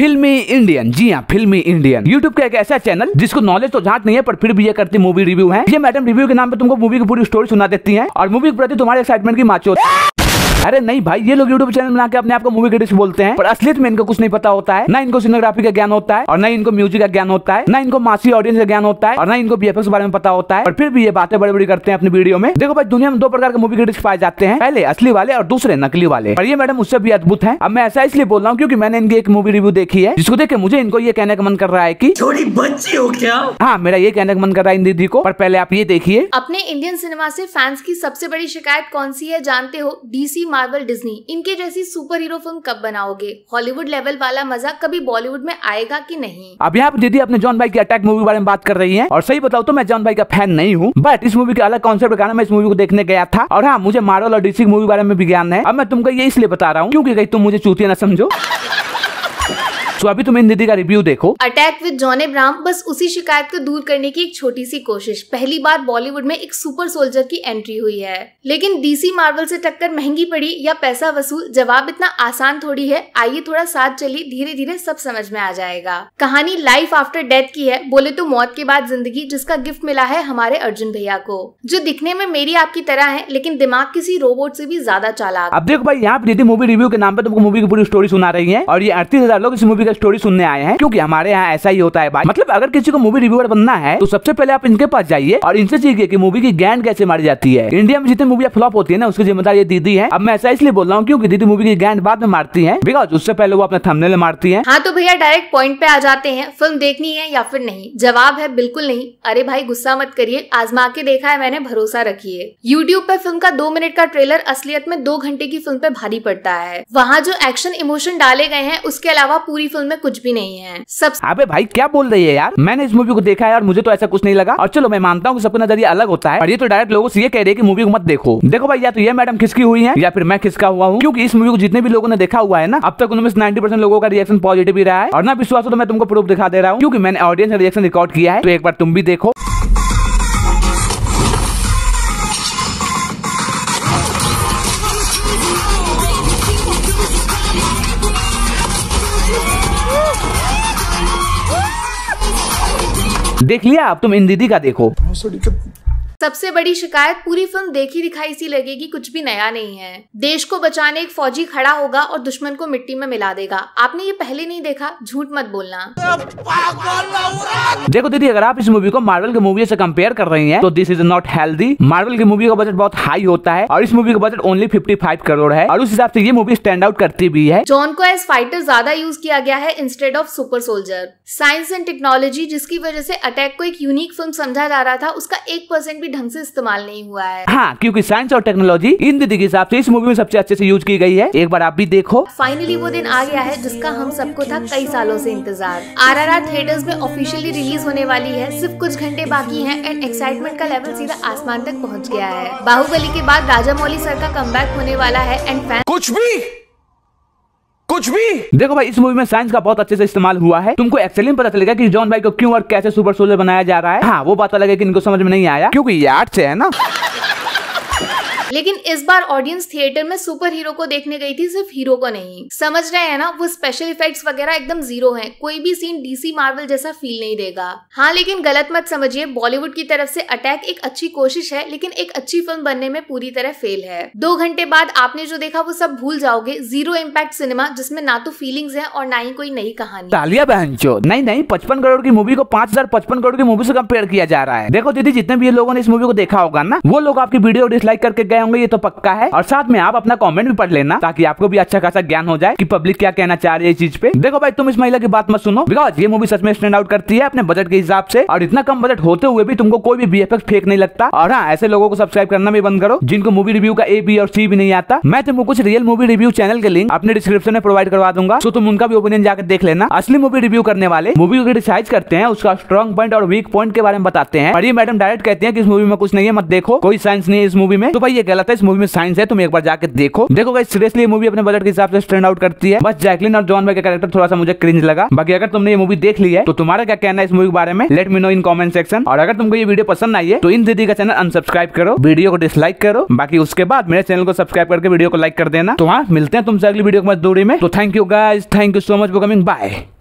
फिल्मी इंडियन जी हाँ फिल्मी इंडियन यूट्यूब का एक ऐसा चैनल जिसको नॉलेज तो झांक नहीं है पर फिर भी ये करती मूवी रिव्यू है ये मैडम रिव्यू के नाम पे तुमको मूवी की पूरी स्टोरी सुना देती है और मूवी के प्रति तुम्हारे एक्साइटमेंट की माचो अरे नहीं भाई ये लोग यूट्यूब चैनल बना के अपने आपको मूवी क्रिटिक्स बोलते हैं पर असलियत में इनको कुछ नहीं पता होता है ना इनको सिनेग्राफी का ज्ञान होता है और ना इनको म्यूजिक का ज्ञान होता है ना इनको मासी ऑडियंस का ज्ञान होता है और ना इनको बीएफएक्स के बारे में पता होता है और फिर भी ये बातें बड़ी बड़ी करते हैं अपनी वीडियो में देखो भाई दुनिया में दो प्रकार के मूवी क्रिटिक्स पाए जाते हैं पहले असली वाले और दूसरे नकली वाले और ये मैडम उससे भी अद्भुत है अब मैं ऐसा इसलिए बोल रहा हूँ क्योंकि मैंने इनकी एक मूवी रिव्यू देखी है जिसको देखे मुझे इनको ये कहने का मन कर रहा है की थोड़ी बच्ची हो क्या हाँ मेरा ये कहने का मन कर रहा है इन दीदी को पर पहले आप ये देखिए अपने इंडियन सिनेमा से फैंस की सबसे बड़ी शिकायत कौन सी है जानते हो डीसी मार्वल डिज्नी इनके जैसी सुपर हीरो फिल्म कब बनाओगे हॉलीवुड लेवल वाला मजा कभी बॉलीवुड में आएगा कि नहीं अब यहाँ दीदी अपने जॉन भाई की अटैक मूवी बारे में बात कर रही है और सही बताओ तो मैं जॉन भाई का फैन नहीं हूँ बट इस मूवी के अलग कॉन्सेप्ट कारण मैं इस मूवी को देखने गया था और हाँ मुझे मार्वल और डीसी मूवी बारे में भी ज्ञान है अब मैं तुमको ये इसलिए बता रहा हूँ क्योंकि तुम मुझे चूतिया ना समझो तो अभी तुम इन दीदी का रिव्यू देखो अटैक विद जॉन एब्राम बस उसी शिकायत को दूर करने की एक छोटी सी कोशिश पहली बार बॉलीवुड में एक सुपर सोल्जर की एंट्री हुई है लेकिन डीसी मार्वल से टक्कर महंगी पड़ी या पैसा वसूल जवाब इतना आसान थोड़ी है आइए थोड़ा साथ चलिए धीरे धीरे सब समझ में आ जाएगा कहानी लाइफ आफ्टर डेथ की है बोले तो मौत के बाद जिंदगी जिसका गिफ्ट मिला है हमारे अर्जुन भैया को जो दिखने में मेरी आपकी तरह है लेकिन दिमाग किसी रोबोट से भी ज्यादा चालाक अब देखो भाई यहाँ निधि मूवी रिव्यू के नाम पर तुमको मूवी की पूरी स्टोरी सुना रही है और ये अड़तीस लोग इस मूवी का स्टोरी सुनने आए हैं क्योंकि हमारे यहाँ ऐसा ही होता है भाई मतलब अगर किसी को मूवी रिव्यूअर बनना है तो सबसे पहले आप इनके पास जाइए और इनसे सीखिए कि मूवी की गैंड कैसे मारी जाती है इंडिया में जितनी मूवी फ्लॉप होती है ना उसकी जिम्मेदारी दीदी है अब मैं ऐसा इसलिए बोल रहा हूँ क्योंकि दीदी मूवी की गैंड बाद में मारती है बिकॉज उससे पहले वो अपने थमने मारती है हाँ तो भैया डायरेक्ट पॉइंट पे आ जाते हैं फिल्म देखनी है या फिर नहीं जवाब है बिल्कुल नहीं अरे भाई गुस्सा मत करिए आजमा के देखा है मैंने भरोसा रखिए यूट्यूब पे फिल्म का दो मिनट का ट्रेलर असलियत में दो घंटे की फिल्म पे भारी पड़ता है वहाँ जो एक्शन इमोशन डाले गए हैं उसके अलावा पूरी फिल्म में कुछ भी नहीं है सब अबे हाँ भाई क्या बोल रही है यार मैंने इस मूवी को देखा है और मुझे तो ऐसा कुछ नहीं लगा और चलो मैं मानता हूँ सबका नजरिया अलग होता है और ये तो डायरेक्ट लोगों से ये कह रही है मूवी को मत देखो देखो भाई या तो ये मैडम खिसकी हुई है या फिर मैं खिसका हुआ हूँ क्योंकि इस मूवी को जितने भी लोगों ने देखा हुआ है ना अब तक उनमें नाइन्टी परसेंट लोगों का रिएक्शन पॉजिटिव ही रहा है और ना विश्वास हो तो मैं तुमको प्रूफ दिखा दे रहा हूँ क्योंकि मैंने ऑडियंस का रिएक्शन रिकॉर्ड किया है तो एक बार तुम भी देखो देख लिया आप तुम इन दीदी का देखो हाँ, सबसे बड़ी शिकायत पूरी फिल्म देखी दिखाई सी लगेगी कुछ भी नया नहीं है देश को बचाने एक फौजी खड़ा होगा और दुश्मन को मिट्टी में मिला देगा आपने ये पहले नहीं देखा झूठ मत बोलना देखो दीदी अगर आप इस मूवी को मार्वल की मूवी से कंपेयर कर रही हैं तो this is not healthy Marvel की मूवी का बजट बहुत हाई होता है और इस मूवी का बजट ओनली फिफ्टी करोड़ है और उस हिसाब से ये मूवी स्टैंड आउट करती भी है जॉन को एज फाइटर ज्यादा यूज किया गया है instead of super soldier science and technology जिसकी वजह से अटैक को एक यूनिक फिल्म समझा जा रहा था उसका एक परसेंट भी ढंग से इस्तेमाल नहीं हुआ है हाँ क्यूँकी साइंस और टेक्नोलॉजी इन दीदी के हिसाब से इस मूवी में सबसे अच्छे से यूज की गई है एक बार आप भी देखो फाइनली वो दिन आ गया है जिसका हम सबको था कई सालों से इंतजार आर आर थिएटर्स में ऑफिशियली रिलीज होने वाली है सिर्फ कुछ घंटे बाकी हैं एंड एक्साइटमेंट का लेवल सीधा आसमान तक पहुंच गया है बाहुबली के बाद राजा मौली सर का कम होने वाला है एंड फैन कुछ भी कुछ भी देखो भाई इस मूवी में साइंस का बहुत अच्छे से इस्तेमाल हुआ है तुमको एक्सेलिंग पता चलेगा कि जॉन भाई को क्यों और कैसे सुपर सोलर बनाया जा रहा है हाँ वो बात अलग है कि इनको समझ में नहीं आया क्योंकि यार से है ना लेकिन इस बार ऑडियंस थिएटर में सुपर हीरो को देखने गई थी सिर्फ हीरो को नहीं समझ रहे हैं ना वो स्पेशल इफेक्ट्स वगैरह एकदम जीरो हैं कोई भी सीन डीसी मार्वल जैसा फील नहीं देगा हाँ लेकिन गलत मत समझिए बॉलीवुड की तरफ से अटैक एक अच्छी कोशिश है लेकिन एक अच्छी फिल्म बनने में पूरी तरह फेल है दो घंटे बाद आपने जो देखा वो सब भूल जाओगे जीरो इम्पैक्ट सिनेमा जिसमें ना तो फीलिंग्स है और ना ही कोई नई कहानी तालिया बहन नहीं नहीं पचपन करोड़ की मूवी को पांच हजार पचपन करोड़ की मूवी से कंपेयर किया जा रहा है देखो दीदी जितने भी लोगों ने इस मूवी को देखा होगा ना वो लोग आपकी वीडियो डिसलाइक करके गए गए होंगे ये तो पक्का है और साथ में आप अपना कॉमेंट भी पढ़ लेना ताकि आपको भी अच्छा खासा ज्ञान हो जाए की पब्लिक क्या कहना चाह रही है चीज पे देखो भाई तुम इस महिला की बात मत सुनो बिकॉज ये मूवी सच में स्टैंड आउट करती है अपने बजट के हिसाब से और इतना कम बजट होते हुए भी तुमको कोई भी बी फेक नहीं लगता और हाँ ऐसे लोगों को सब्सक्राइब करना भी बंद करो जिनको मूवी रिव्यू का ए बी और सी भी नहीं आता मैं तुमको कुछ रियल मूवी रिव्यू चैनल के लिंक अपने डिस्क्रिप्शन में प्रोवाइड करवा दूंगा तो तुम उनका भी ओपिनियन जाकर देख लेना असली मूवी रिव्यू करने वाले मूवी को क्रिटिसाइज करते हैं उसका स्ट्रॉन्ग पॉइंट और वीक पॉइंट के बारे में बताते हैं और ये मैडम डायरेक्ट कहते हैं कि इस मूवी में कुछ नहीं है मत देखो कोई साइंस नहीं है इस मूवी में तो भाई ये गलत है इस मूवी में साइंस है तुम एक बार जाके देखो देखो गाइस सीरियसली मूवी अपने बजट के हिसाब से स्टैंड आउट करती है बस जैकलिन और जॉन भाई का कैरेक्टर थोड़ा सा मुझे क्रिंज लगा बाकी अगर तुमने ये मूवी देख ली है तो तुम्हारा क्या कहना है इस मूवी के बारे में let me know in comment section और अगर तुमको ये वीडियो पसंद आई है तो इन दीदी का चैनल अनसब्सक्राइब करो वीडियो को डिसलाइक करो बाकी उसके बाद मेरे चैनल को सब्सक्राइब करके वीडियो को लाइक कर देना तो हाँ मिलते हैं तुमसे अगली वीडियो के मजदूरी में तो thank you guys thank you so much for coming bye